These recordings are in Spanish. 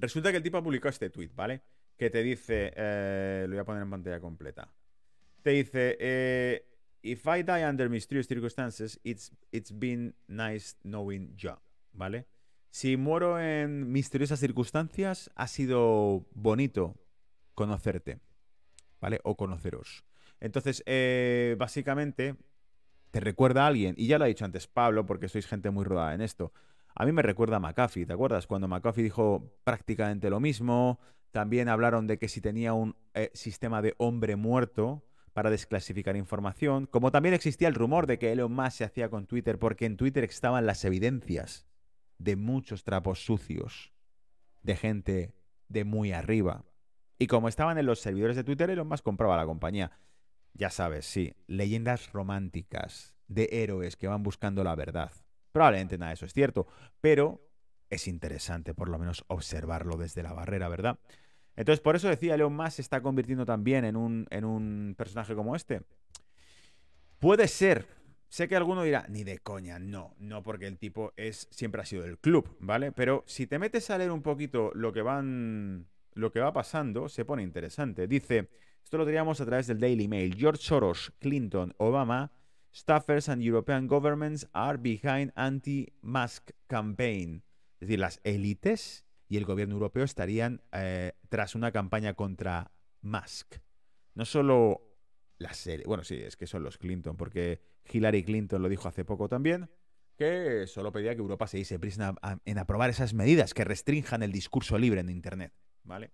Resulta que el tipo ha publicado este tweet, ¿vale? Que te dice, eh, lo voy a poner en pantalla completa. Te dice, eh, if I die under mysterious circumstances, it's, it's been nice knowing you, ¿vale? Si muero en misteriosas circunstancias, ha sido bonito conocerte, ¿vale? O conoceros. Entonces, eh, básicamente, te recuerda a alguien, y ya lo ha dicho antes Pablo, porque sois gente muy rodada en esto. A mí me recuerda a McAfee, ¿te acuerdas? Cuando McAfee dijo prácticamente lo mismo, también hablaron de que si tenía un eh, sistema de hombre muerto para desclasificar información, como también existía el rumor de que Elon Musk se hacía con Twitter porque en Twitter estaban las evidencias de muchos trapos sucios, de gente de muy arriba. Y como estaban en los servidores de Twitter, Elon Musk compraba la compañía. Ya sabes, sí, leyendas románticas de héroes que van buscando la verdad. Probablemente nada de eso es cierto, pero es interesante por lo menos observarlo desde la barrera, ¿verdad? Entonces, por eso decía, Leon Más se está convirtiendo también en un, en un personaje como este. Puede ser. Sé que alguno dirá, ni de coña, no, no, porque el tipo es, siempre ha sido del club, ¿vale? Pero si te metes a leer un poquito lo que van. lo que va pasando, se pone interesante. Dice. Esto lo teníamos a través del Daily Mail. George Soros, Clinton, Obama Staffers and European Governments are behind anti-mask campaign. Es decir, las élites y el gobierno europeo estarían eh, tras una campaña contra Musk. No solo las élites, bueno, sí, es que son los Clinton, porque Hillary Clinton lo dijo hace poco también, que solo pedía que Europa se hiciese prisa en aprobar esas medidas que restrinjan el discurso libre en Internet, ¿vale?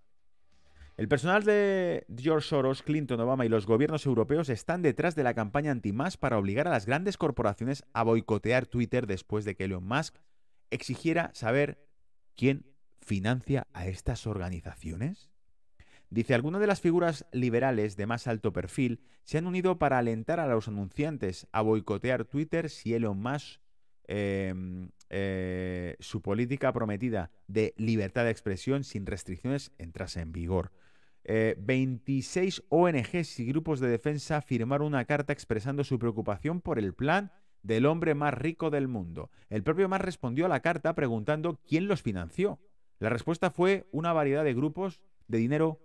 El personal de George Soros, Clinton, Obama y los gobiernos europeos están detrás de la campaña anti para obligar a las grandes corporaciones a boicotear Twitter después de que Elon Musk exigiera saber quién financia a estas organizaciones. Dice, algunas de las figuras liberales de más alto perfil se han unido para alentar a los anunciantes a boicotear Twitter si Elon Musk em, eh, su política prometida de libertad de expresión sin restricciones entrase en vigor. 26 eh, ONGs y grupos de defensa firmaron una carta expresando su preocupación por el plan del hombre más rico del mundo. El propio Mar respondió a la carta preguntando quién los financió. La respuesta fue una variedad de grupos de dinero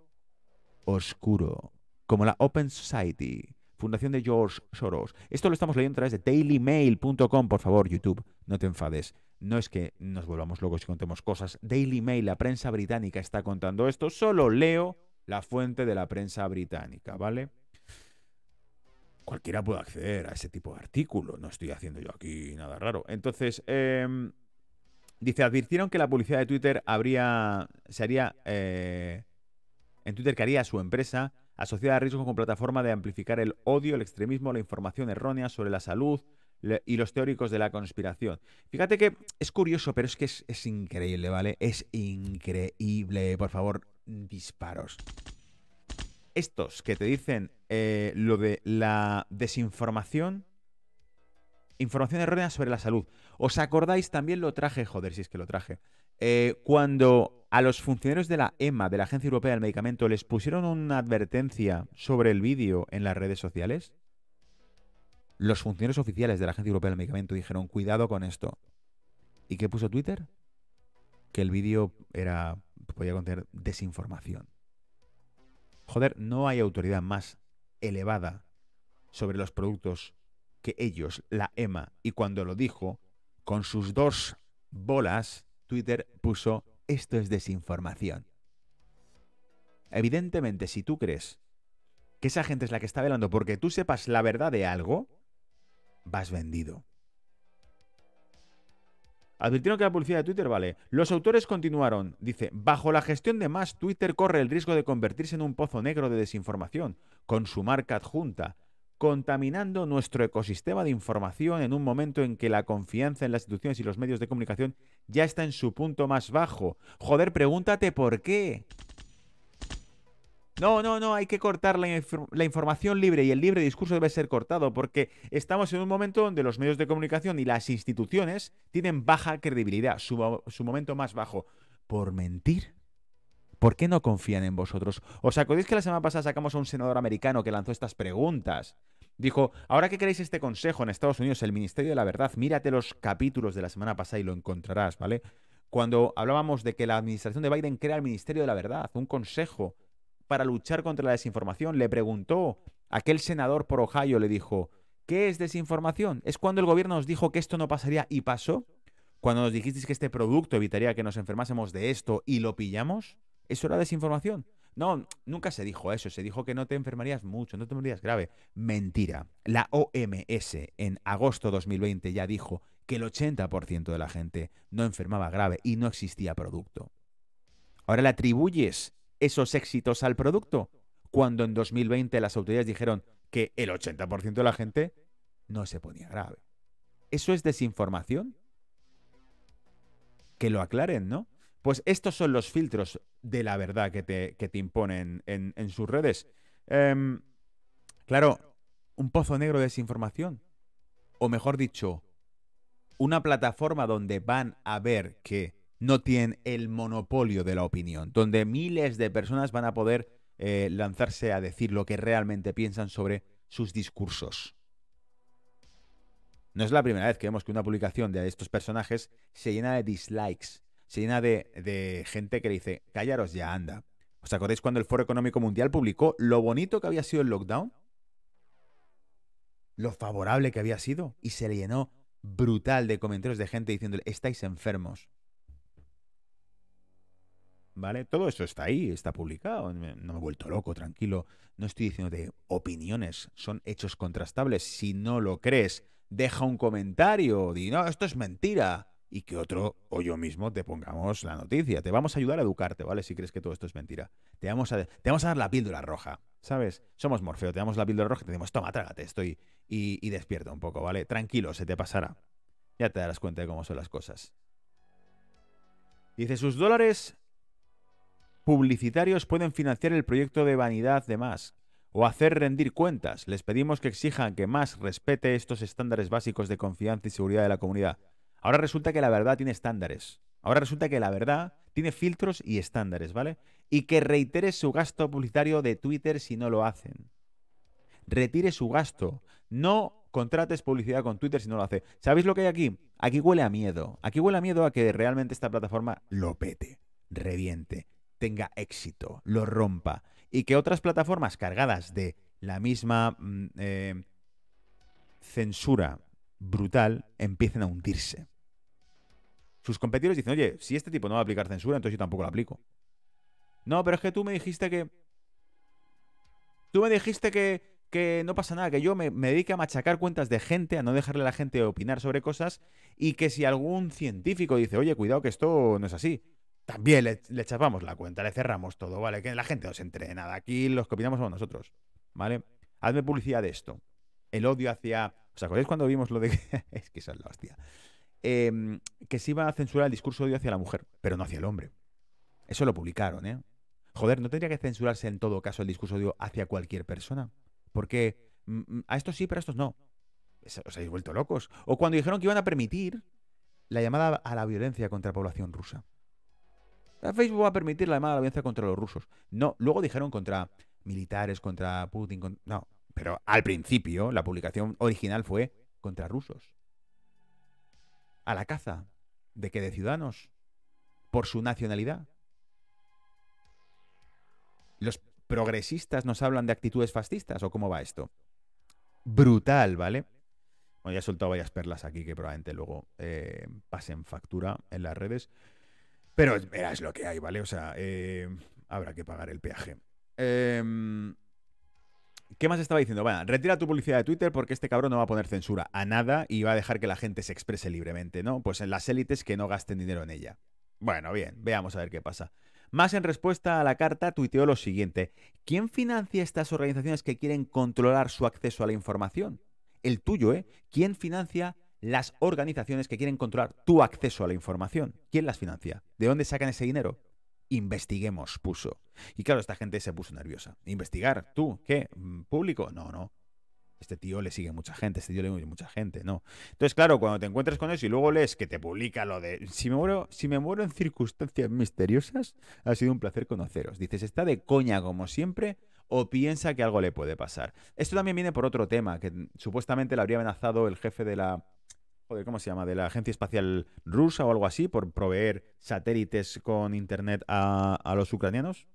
oscuro, como la Open Society, fundación de George Soros. Esto lo estamos leyendo a través de dailymail.com, por favor, YouTube, no te enfades. No es que nos volvamos locos y contemos cosas. Daily Mail, la prensa británica, está contando esto. Solo leo la fuente de la prensa británica, ¿vale? Cualquiera puede acceder a ese tipo de artículos, no estoy haciendo yo aquí nada raro. Entonces, em, dice, advirtieron que la publicidad de Twitter habría, se haría, eh, en Twitter que haría su empresa, asociada a riesgo con plataforma de amplificar el odio, el extremismo, la información errónea sobre la salud, y los teóricos de la conspiración. Fíjate que es curioso, pero es que es, increíble, ¿vale? Es increíble. Por favor, disparos. Estos que te dicen eh, lo de la desinformación, información errónea sobre la salud. ¿Os acordáis? También lo traje, joder, si es que lo traje. Eh, cuando a los funcionarios de la EMA, de la Agencia Europea del Medicamento, les pusieron una advertencia sobre el vídeo en las redes sociales, los funcionarios oficiales de la Agencia Europea del Medicamento dijeron, cuidado con esto. ¿Y qué puso Twitter? Que el vídeo era podía contener desinformación. Joder, no hay autoridad más elevada sobre los productos que ellos, la EMA. Y cuando lo dijo, con sus dos bolas, Twitter puso, esto es desinformación. Evidentemente, si tú crees que esa gente es la que está velando porque tú sepas la verdad de algo, vas vendido. Advirtieron que la publicidad de Twitter vale. Los autores continuaron. Dice, bajo la gestión de más, Twitter corre el riesgo de convertirse en un pozo negro de desinformación, con su marca adjunta, contaminando nuestro ecosistema de información en un momento en que la confianza en las instituciones y los medios de comunicación ya está en su punto más bajo. Joder, pregúntate por qué. No, no, no, hay que cortar la, información libre y el libre discurso debe ser cortado porque estamos en un momento donde los medios de comunicación y las instituciones tienen baja credibilidad, su, momento más bajo. ¿Por mentir? ¿Por qué no confían en vosotros? ¿Os acordáis que la semana pasada sacamos a un senador americano que lanzó estas preguntas? Dijo, ahora que queréis este consejo en Estados Unidos, el Ministerio de la Verdad, mírate los capítulos de la semana pasada y lo encontrarás, ¿vale? Cuando hablábamos de que la administración de Biden crea el Ministerio de la Verdad, un consejo para luchar contra la desinformación. Le preguntó aquel senador por Ohio, le dijo, ¿qué es desinformación? Es cuando el gobierno nos dijo que esto no pasaría y pasó. Cuando nos dijisteis que este producto evitaría que nos enfermásemos de esto y lo pillamos, eso era desinformación. No, nunca se dijo eso, se dijo que no te enfermarías mucho, no te enfermarías grave. Mentira. La OMS en agosto 2020 ya dijo que el 80% de la gente no enfermaba grave y no existía producto. Ahora le atribuyes esos éxitos al producto? Cuando en 2020 las autoridades dijeron que el 80% de la gente no se ponía grave. ¿Eso es desinformación? Que lo aclaren, ¿no? Pues estos son los filtros de la verdad que te, imponen en, sus redes. Em, claro, un pozo negro de desinformación. O mejor dicho, una plataforma donde van a ver que no tienen el monopolio de la opinión, donde miles de personas van a poder eh, lanzarse a decir lo que realmente piensan sobre sus discursos. No es la primera vez que vemos que una publicación de estos personajes se llena de dislikes, se llena de, gente que le dice, callaros ya, anda. ¿Os acordáis cuando el Foro Económico Mundial publicó lo bonito que había sido el lockdown? Lo favorable que había sido. Y se le llenó brutal de comentarios de gente diciendo: estáis enfermos, ¿vale? Todo esto está ahí, está publicado, no me he vuelto loco, tranquilo, no estoy diciendo de opiniones, son hechos contrastables, si no lo crees, deja un comentario, di, no, esto es mentira, y que otro o yo mismo te pongamos la noticia, te vamos a ayudar a educarte, ¿vale? Si crees que todo esto es mentira, te vamos a, te vamos a dar la píldora roja. ¿Sabes? Somos Morfeo, te damos la píldora roja y te decimos, toma, trágate estoy y despierta un poco, ¿vale? Tranquilo, se te pasará. Ya te darás cuenta de cómo son las cosas. Dice, sus dólares publicitarios pueden financiar el proyecto de vanidad de más o hacer rendir cuentas. Les pedimos que exijan que más respete estos estándares básicos de confianza y seguridad de la comunidad. Ahora resulta que la verdad tiene estándares. Ahora resulta que la verdad tiene filtros y estándares, ¿vale? Y que reitere su gasto publicitario de Twitter si no lo hacen. Retire su gasto. No contrates publicidad con Twitter si no lo hace. ¿Sabéis lo que hay aquí? Aquí huele a miedo. Aquí huele a miedo a que realmente esta plataforma lo pete, reviente tenga éxito, lo rompa. Y que otras plataformas cargadas de la misma mm, eh, censura brutal empiecen a hundirse. Sus competidores dicen, oye, si este tipo no va a aplicar censura, entonces yo tampoco la aplico. No, pero es que tú me dijiste que... Tú me dijiste que, no pasa nada, que yo me, dedico dedique a machacar cuentas de gente, a no dejarle a la gente opinar sobre cosas, y que si algún científico dice, oye, cuidado que esto no es así, también le, echamos la cuenta, le cerramos todo, ¿vale? Que la gente no se de nada. Aquí los que opinamos somos nosotros, ¿vale? Hazme publicidad de esto. El odio hacia. ¿Os acordáis cuando vimos lo de. es que esa es la hostia. Em, que se iba a censurar el discurso de odio hacia la mujer, pero no hacia el hombre. Eso lo publicaron, ¿eh? Joder, ¿no tendría que censurarse en todo caso el discurso de odio hacia cualquier persona? Porque mm, mm, a estos sí, pero a estos no. Os habéis vuelto locos. O cuando dijeron que iban a permitir la llamada a la violencia contra la población rusa. Facebook va a permitir la llamada de violencia contra los rusos. No, luego dijeron contra militares, contra Putin, no. Pero al principio la publicación original fue contra rusos. A la caza. ¿De qué? De ciudadanos. Por su nacionalidad. Los progresistas nos hablan de actitudes fascistas o cómo va esto. Brutal, ¿vale? Bueno, ya he soltado varias perlas aquí que probablemente luego eh, pasen factura en las redes. Pero es lo que hay, ¿vale? O sea, eh, habrá que pagar el peaje. Em, ¿Qué más estaba diciendo? Bueno, retira tu publicidad de Twitter porque este cabrón no va a poner censura a nada y va a dejar que la gente se exprese libremente, ¿no? Pues en las élites que no gasten dinero en ella. Bueno, bien, veamos a ver qué pasa. Más en respuesta a la carta tuiteó lo siguiente. ¿Quién financia estas organizaciones que quieren controlar su acceso a la información? El tuyo, ¿eh? ¿Quién financia las organizaciones que quieren controlar tu acceso a la información. ¿Quién las financia? ¿De dónde sacan ese dinero? Investiguemos, puso. Y claro, esta gente se puso nerviosa. ¿Investigar? ¿Tú? ¿Qué? Mm, ¿Público? No, no. Este tío le sigue mucha gente, este tío le sigue mucha gente, no. Entonces, claro, cuando te encuentras con eso y luego lees que te publica lo de si me muero, si me muero en circunstancias misteriosas, ha sido un placer conoceros. Dices, está de coña como siempre, o piensa que algo le puede pasar. Esto también viene por otro tema, que supuestamente le habría amenazado el jefe de la ¿cómo se llama? De la Agencia Espacial Rusa o algo así, por proveer satélites con Internet a, los ucranianos.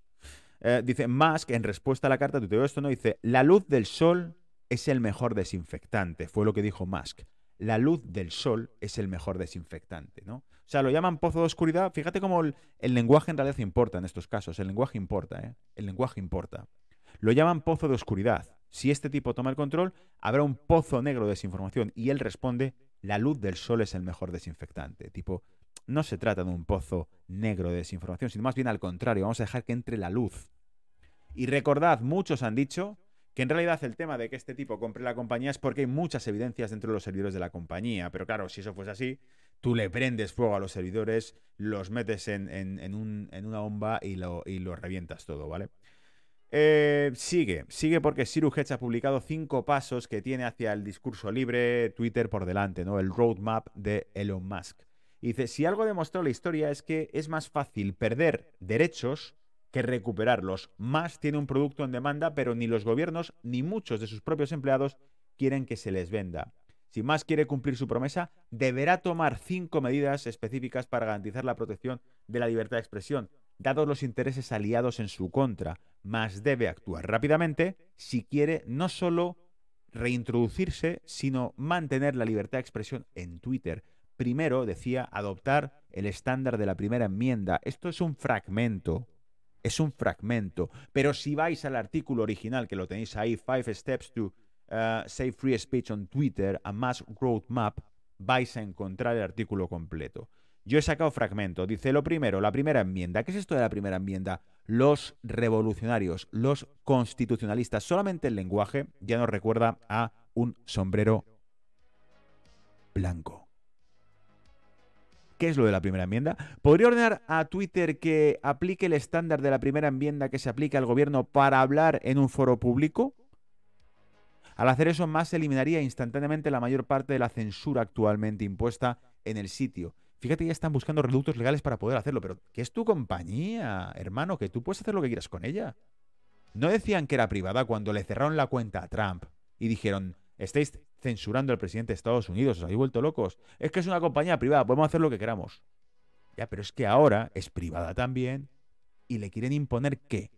Eh, dice Musk, en respuesta a la carta, oigo esto, ¿no? Dice, la luz del sol es el mejor desinfectante, fue lo que dijo Musk. La luz del sol es el mejor desinfectante, ¿no? O sea, lo llaman pozo de oscuridad. Fíjate cómo el lenguaje en realidad importa en estos casos. El lenguaje importa, ¿eh? El lenguaje importa. Lo llaman pozo de oscuridad. Si este tipo toma el control, habrá un pozo negro de desinformación. Y él responde, la luz del sol es el mejor desinfectante. Tipo, no se trata de un pozo negro de desinformación, sino más bien al contrario, vamos a dejar que entre la luz. Y recordad, muchos han dicho que en realidad el tema de que este tipo compre la compañía es porque hay muchas evidencias dentro de los servidores de la compañía. Pero claro, si eso fuese así, tú le prendes fuego a los servidores, los metes en, una bomba y lo, y lo revientas todo, ¿vale? Eh, sigue, sigue porque Siru Hedge ha publicado cinco pasos que tiene hacia el discurso libre, Twitter por delante, ¿no? El roadmap de Elon Musk. dice, si algo demostró la historia es que es más fácil perder derechos que recuperarlos. Más tiene un producto en demanda, pero ni los gobiernos ni muchos de sus propios empleados quieren que se les venda. Si más quiere cumplir su promesa, deberá tomar cinco medidas específicas para garantizar la protección de la libertad de expresión, dados los intereses aliados en su contra, más debe actuar rápidamente si quiere no solo reintroducirse, sino mantener la libertad de expresión en Twitter. Primero, decía, adoptar el estándar de la primera enmienda. Esto es un fragmento, es un fragmento, pero si vais al artículo original que lo tenéis ahí, Five Steps to eh, Save Free Speech on Twitter, a Mass Roadmap, vais a encontrar el artículo completo. Yo he sacado fragmentos. Dice lo primero, la primera enmienda. ¿Qué es esto de la primera enmienda? Los revolucionarios, los constitucionalistas. Solamente el lenguaje ya nos recuerda a un sombrero blanco. ¿Qué es lo de la primera enmienda? ¿Podría ordenar a Twitter que aplique el estándar de la primera enmienda que se aplica al gobierno para hablar en un foro público? Al hacer eso, más eliminaría instantáneamente la mayor parte de la censura actualmente impuesta en el sitio Fíjate ya están buscando reductos legales para poder hacerlo, pero ¿qué es tu compañía, hermano, que tú puedes hacer lo que quieras con ella. No decían que era privada cuando le cerraron la cuenta a Trump y dijeron, estáis censurando al presidente de Estados Unidos, os habéis vuelto locos. Es que es una compañía privada, podemos hacer lo que queramos. Ya, pero es que ahora es privada también y le quieren imponer qué?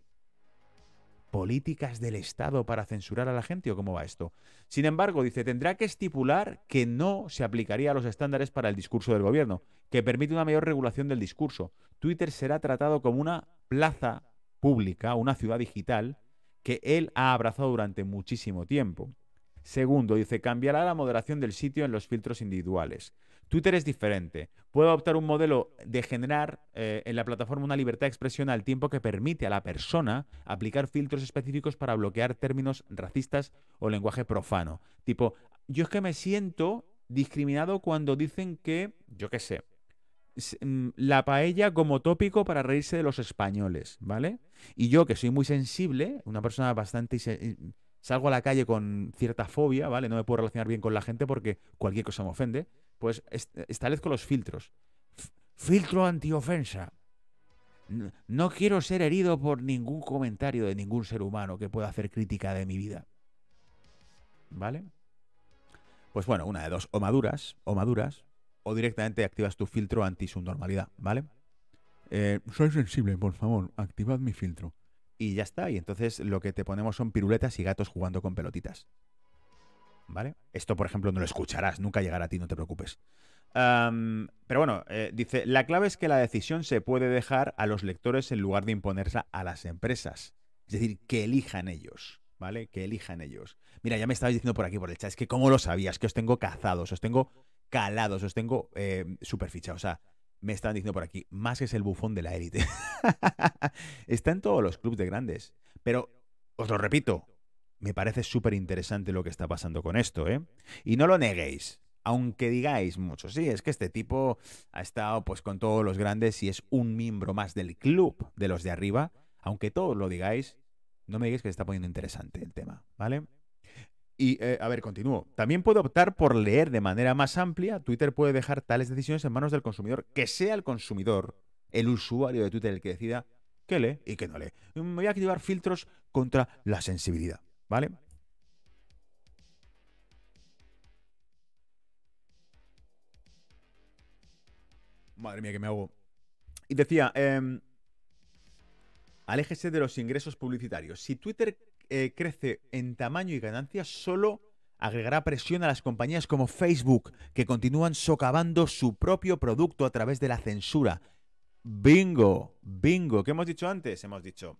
políticas del Estado para censurar a la gente o cómo va esto. Sin embargo, dice, tendrá que estipular que no se aplicaría a los estándares para el discurso del gobierno, que permite una mayor regulación del discurso. Twitter será tratado como una plaza pública, una ciudad digital, que él ha abrazado durante muchísimo tiempo. Segundo, dice, cambiará la moderación del sitio en los filtros individuales. Twitter es diferente. Puedo adoptar un modelo de generar eh, en la plataforma una libertad de expresión al tiempo que permite a la persona aplicar filtros específicos para bloquear términos racistas o lenguaje profano. Tipo, yo es que me siento discriminado cuando dicen que, yo qué sé, mm, la paella como tópico para reírse de los españoles, ¿vale? Y yo que soy muy sensible, una persona bastante eh, salgo a la calle con cierta fobia, ¿vale? No me puedo relacionar bien con la gente porque cualquier cosa me ofende. Pues establezco los filtros. Filtro filtro antiofensa. No quiero ser herido por ningún comentario de ningún ser humano que pueda hacer crítica de mi vida. ¿Vale? Pues bueno, una de dos, o maduras, o maduras, o directamente activas tu filtro anti subnormalidad, ¿vale? Eh, soy sensible, por favor, activad mi filtro. Y ya está, y entonces lo que te ponemos son piruletas y gatos jugando con pelotitas. Esto, por ejemplo, no lo escucharás, nunca llegará a ti, no te preocupes. pero bueno, eh, dice, la clave es que la decisión se puede dejar a los lectores en lugar de imponerse a las empresas. Es decir, que elijan ellos, ¿vale? Que elijan ellos. Mira, ya me estabais diciendo por aquí, por el chat, es que cómo lo sabías, que os tengo cazados, os tengo calados, os tengo eh, O sea, me están diciendo por aquí, más que es el bufón de la élite. Está en todos los clubes de grandes. Pero, os lo repito, me parece súper interesante lo que está pasando con esto, ¿eh? Y no lo neguéis, aunque digáis mucho, sí, es que este tipo ha estado pues con todos los grandes y es un miembro más del club de los de arriba, aunque todos lo digáis, no me digáis que se está poniendo interesante el tema, ¿vale? Y, eh, a ver, continúo. También puedo optar por leer de manera más amplia. Twitter puede dejar tales decisiones en manos del consumidor. Que sea el consumidor, el usuario de Twitter, el que decida qué lee y qué no lee. Me voy a activar filtros contra la sensibilidad. ¿Vale? Madre mía, que me hago. Y decía, em, aléjese de los ingresos publicitarios. Si Twitter eh, crece en tamaño y ganancia, solo agregará presión a las compañías como Facebook, que continúan socavando su propio producto a través de la censura. Bingo, bingo, ¿qué hemos dicho antes? Hemos dicho,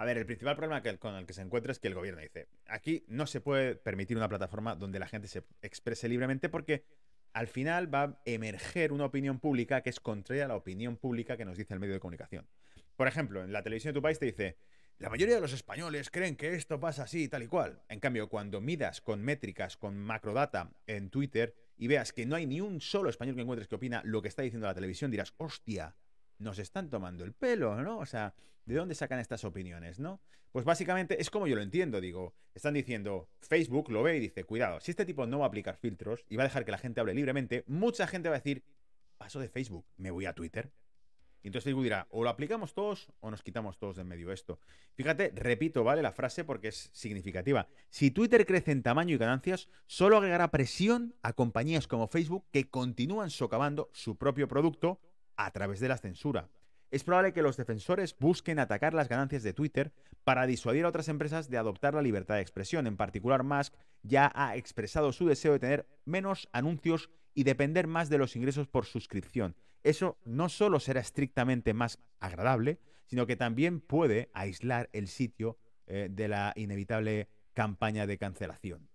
a ver, el principal problema con el que se encuentra es que el gobierno dice, aquí no se puede permitir una plataforma donde la gente se exprese libremente porque al final va a emerger una opinión pública que es contraria a la opinión pública que nos dice el medio de comunicación. Por ejemplo, en la televisión de tu país te dice, la mayoría de los españoles creen que esto pasa así, tal y cual. En cambio, cuando midas con métricas, con macrodata en Twitter y veas que no hay ni un solo español que encuentres que opina lo que está diciendo la televisión, dirás, hostia, nos están tomando el pelo, ¿no? O sea, ¿de dónde sacan estas opiniones, no? Pues básicamente es como yo lo entiendo, digo, están diciendo, Facebook lo ve y dice, cuidado, si este tipo no va a aplicar filtros y va a dejar que la gente hable libremente, mucha gente va a decir, paso de Facebook, me voy a Twitter. Y entonces Facebook dirá, o lo aplicamos todos o nos quitamos todos de en medio esto. Fíjate, repito, ¿vale? La frase porque es significativa. Si Twitter crece en tamaño y ganancias, solo agregará presión a compañías como Facebook que continúan socavando su propio producto a través de la censura. Es probable que los defensores busquen atacar las ganancias de Twitter para disuadir a otras empresas de adoptar la libertad de expresión. En particular, Musk ya ha expresado su deseo de tener menos anuncios y depender más de los ingresos por suscripción. Eso no solo será estrictamente más agradable, sino que también puede aislar el sitio eh, de la inevitable campaña de cancelación.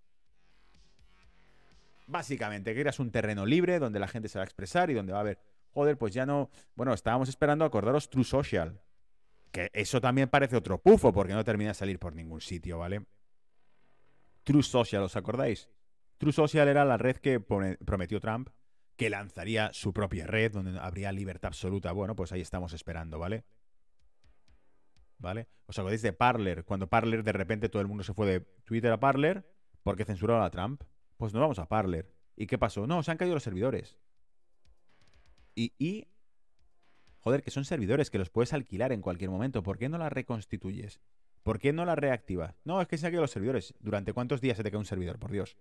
Básicamente, creas un terreno libre donde la gente se va a expresar y donde va a haber joder, pues ya no. Bueno, estábamos esperando acordaros True Social. Que eso también parece otro pufo, porque no termina de salir por ningún sitio, ¿vale? True Social, ¿os acordáis? True Social era la red que prometió Trump, que lanzaría su propia red, donde habría libertad absoluta. Bueno, pues ahí estamos esperando, ¿vale? ¿Vale? ¿Os acordáis de Parler? Cuando Parler de repente todo el mundo se fue de Twitter a Parler porque censuraba a Trump. Pues no vamos a Parler. ¿Y qué pasó? No, se han caído los servidores. Y, y, joder, que son servidores que los puedes alquilar en cualquier momento. ¿Por qué no la reconstituyes? ¿Por qué no la reactivas? No, es que se han los servidores. ¿Durante cuántos días se te cae un servidor? Por Dios.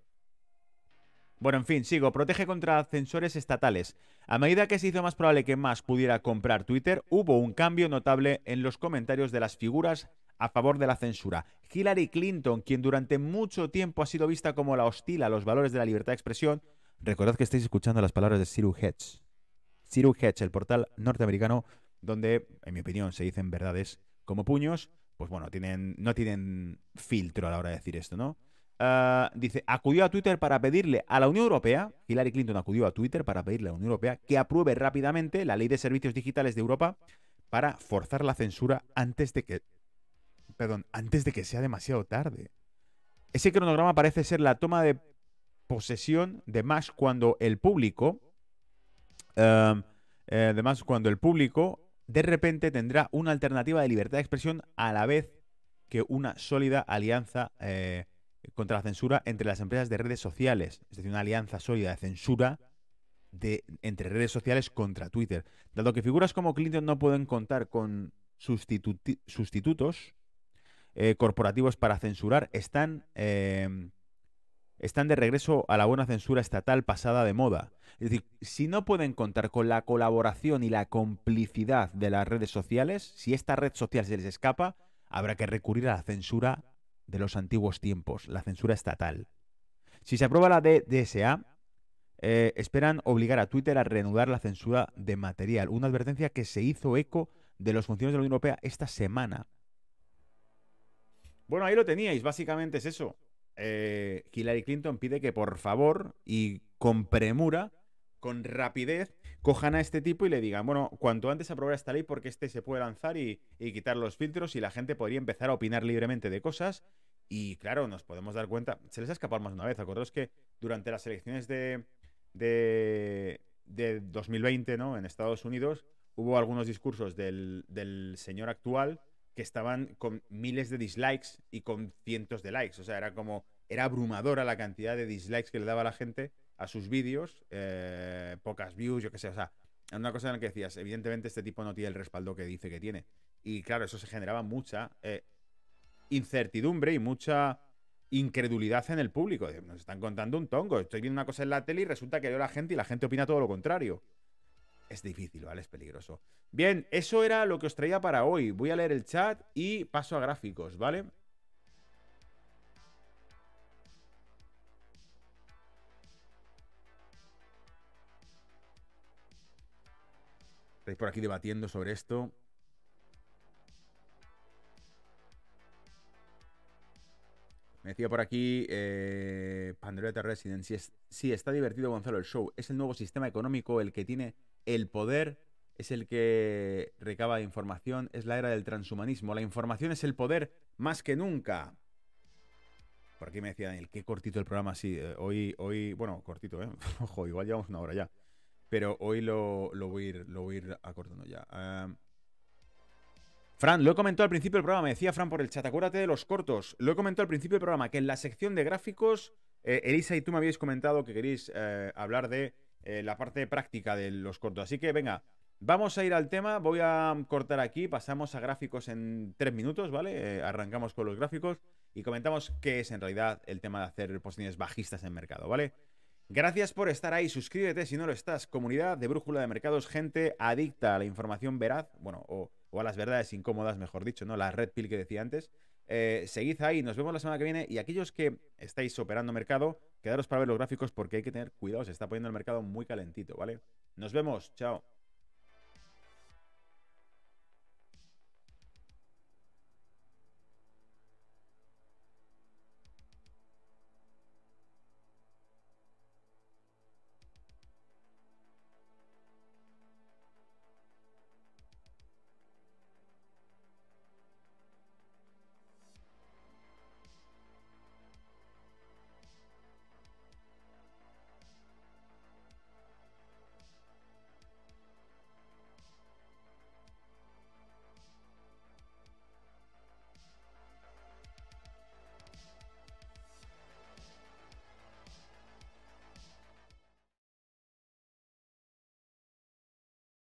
Bueno, en fin, sigo. Protege contra censores estatales. A medida que se hizo más probable que más pudiera comprar Twitter, hubo un cambio notable en los comentarios de las figuras a favor de la censura. Hillary Clinton, quien durante mucho tiempo ha sido vista como la hostil a los valores de la libertad de expresión, recordad que estáis escuchando las palabras de Siru Hedge. Zero-Hedge, el portal norteamericano, donde, en mi opinión, se dicen verdades como puños, pues bueno, no tienen filtro a la hora de decir esto, ¿no? Ah, dice, acudió a Twitter para pedirle a la Unión Europea, Hillary Clinton acudió a Twitter para pedirle a la Unión Europea que apruebe rápidamente la ley de servicios digitales de Europa para forzar la censura antes de que, perdón, antes de que sea demasiado tarde. Ese cronograma parece ser la toma de posesión de más cuando el público, Em, eh, además, cuando el público de repente tendrá una alternativa de libertad de expresión a la vez que una sólida alianza eh, contra la censura entre las empresas de redes sociales, es decir, una alianza sólida de censura de, entre redes sociales contra Twitter. Dado que figuras como Clinton no pueden contar con sustitutos eh, corporativos para censurar, están em, están de regreso a la buena censura estatal pasada de moda. Es decir, si no pueden contar con la colaboración y la complicidad de las redes sociales, si esta red social se les escapa, habrá que recurrir a la censura de los antiguos tiempos, la censura estatal. Si se aprueba la DSA, eh, esperan obligar a Twitter a reanudar la censura de material, una advertencia que se hizo eco de los funcionarios de la Unión Europea esta semana. Bueno, ahí lo teníais, básicamente es eso. Eh, Hillary Clinton pide que por favor y con premura, con rapidez, cojan a este tipo y le digan, bueno, cuanto antes aprobar esta ley porque este se puede lanzar y, quitar los filtros y la gente podría empezar a opinar libremente de cosas. Y claro, nos podemos dar cuenta, se les ha escapado más una vez, acordaros que durante las elecciones de, de, 2020, ¿no? En Estados Unidos hubo algunos discursos del, del señor actual que estaban con miles de dislikes y con cientos de likes. O sea, era como, era abrumadora la cantidad de dislikes que le daba la gente a sus vídeos, eh, pocas views, yo qué sé. O sea, una cosa en la que decías, evidentemente este tipo no tiene el respaldo que dice que tiene. Y claro, eso se generaba mucha eh, incertidumbre y mucha incredulidad en el público. Nos están contando un tongo. Estoy viendo una cosa en la tele y resulta que veo la gente y la gente opina todo lo contrario. Es difícil, ¿vale? Es peligroso. Bien, eso era lo que os traía para hoy. Voy a leer el chat y paso a gráficos, ¿vale? Estáis por aquí debatiendo sobre esto. Me decía por aquí eh, Pandoreta Resident, está divertido Gonzalo el show, es el nuevo sistema económico el que tiene el poder es el que recaba información, es la era del transhumanismo, la información es el poder más que nunca. Por aquí me decía Daniel, qué cortito el programa, sí, eh, hoy, hoy, bueno, cortito, ¿eh? Ojo, igual llevamos una hora ya. Pero hoy lo, voy, a ir, a ir acortando ya. Fran, lo he comentado al principio del programa, me decía Fran por el chat, acuérdate de los cortos. Lo he comentado al principio del programa, que en la sección de gráficos, eh, Elisa y tú me habéis comentado que queréis eh, hablar de eh, la parte práctica de los cortos. Así que venga, vamos a ir al tema. Voy a cortar aquí, pasamos a gráficos en tres minutos, ¿vale? Eh, arrancamos con los gráficos y comentamos qué es en realidad el tema de hacer posiciones bajistas en mercado, ¿vale? Gracias por estar ahí, suscríbete si no lo estás, comunidad de Brújula de Mercados, gente adicta a la información veraz, bueno, o, o a las verdades incómodas, mejor dicho, ¿no? La red pill que decía antes. Eh, seguid ahí, nos vemos la semana que viene. Y aquellos que estáis operando mercado, quedaros para ver los gráficos porque hay que tener cuidado, se está poniendo el mercado muy calentito, ¿vale? Nos vemos, chao.